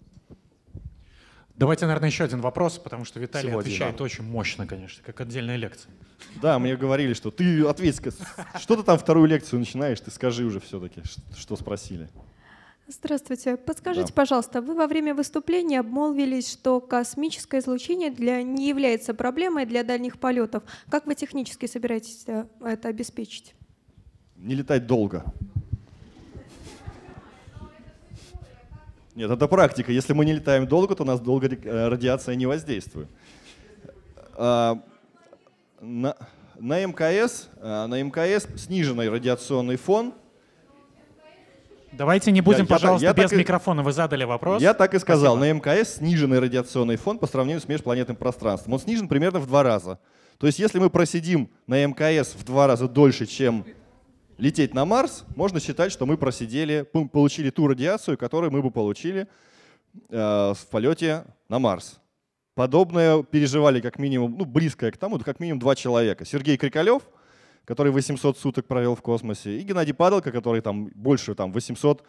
Давайте, наверное, еще один вопрос, потому что Виталий Сегодня, отвечает да. очень мощно, конечно, как отдельная лекция. Да, мне говорили, что ты ответь, что ты там вторую лекцию начинаешь, ты скажи уже все-таки, что спросили. Здравствуйте. Подскажите, да. пожалуйста, вы во время выступления обмолвились, что космическое излучение для, не является проблемой для дальних полетов. Как вы технически собираетесь э, это обеспечить? Не летать долго. Нет, это практика. Если мы не летаем долго, то у нас долго э, радиация не воздействует. А, на, на МКС, э, на МКС сниженный радиационный фон – Давайте не будем, я, пожалуйста, я, я без и, микрофона. Вы задали вопрос. Я так и сказал. Спасибо. На МКС сниженный радиационный фон по сравнению с межпланетным пространством. Он снижен примерно в два раза. То есть если мы просидим на МКС в два раза дольше, чем лететь на Марс, можно считать, что мы просидели, получили ту радиацию, которую мы бы получили э, в полете на Марс. Подобное переживали как минимум, ну близкое к тому, как минимум два человека. Сергей Крикалев — который 800 суток провел в космосе, и Геннадий Падалко, который там больше там, 800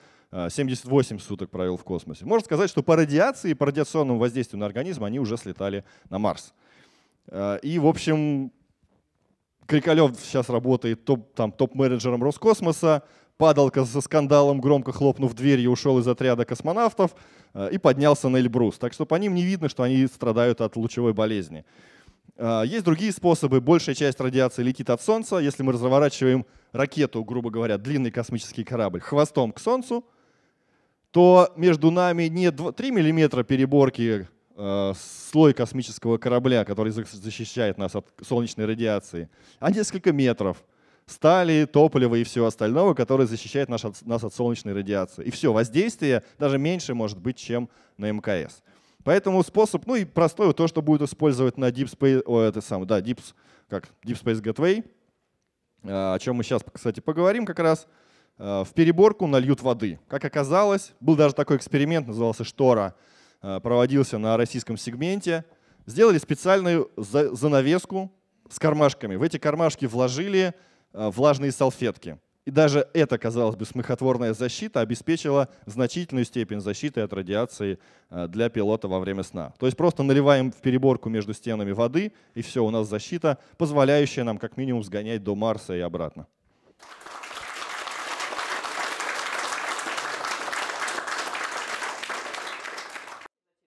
78 э, суток провел в космосе. Можно сказать, что по радиации и по радиационному воздействию на организм они уже слетали на Марс. Э, и, в общем, Крикалев сейчас работает топ, там, топ-менеджером Роскосмоса, падалка со скандалом, громко хлопнув дверью, ушел из отряда космонавтов э, и поднялся на Эльбрус. Так что по ним не видно, что они страдают от лучевой болезни. А, есть другие способы. Большая часть радиации летит от Солнца. Если мы разворачиваем ракету, грубо говоря, длинный космический корабль, хвостом к Солнцу, то между нами не 3 миллиметра переборки э, слой космического корабля, который защищает нас от солнечной радиации, а несколько метров стали, топлива и всего остального, которое защищает нас от солнечной радиации. И все, воздействие даже меньше может быть, чем на МКС. Поэтому способ, ну и простой, то, что будет использовать на Deep Space, о, это сам, да, Deep, как, Deep Space Gateway, а, о чем мы сейчас, кстати, поговорим как раз, а, в переборку нальют воды. Как оказалось, был даже такой эксперимент, назывался «Штора», а, проводился на российском сегменте. Сделали специальную занавеску с кармашками. В эти кармашки вложили влажные салфетки. И даже эта, казалось бы, смехотворная защита обеспечила значительную степень защиты от радиации э, для пилота во время сна. То есть просто наливаем в переборку между стенами воды, и все, у нас защита, позволяющая нам как минимум сгонять до Марса и обратно.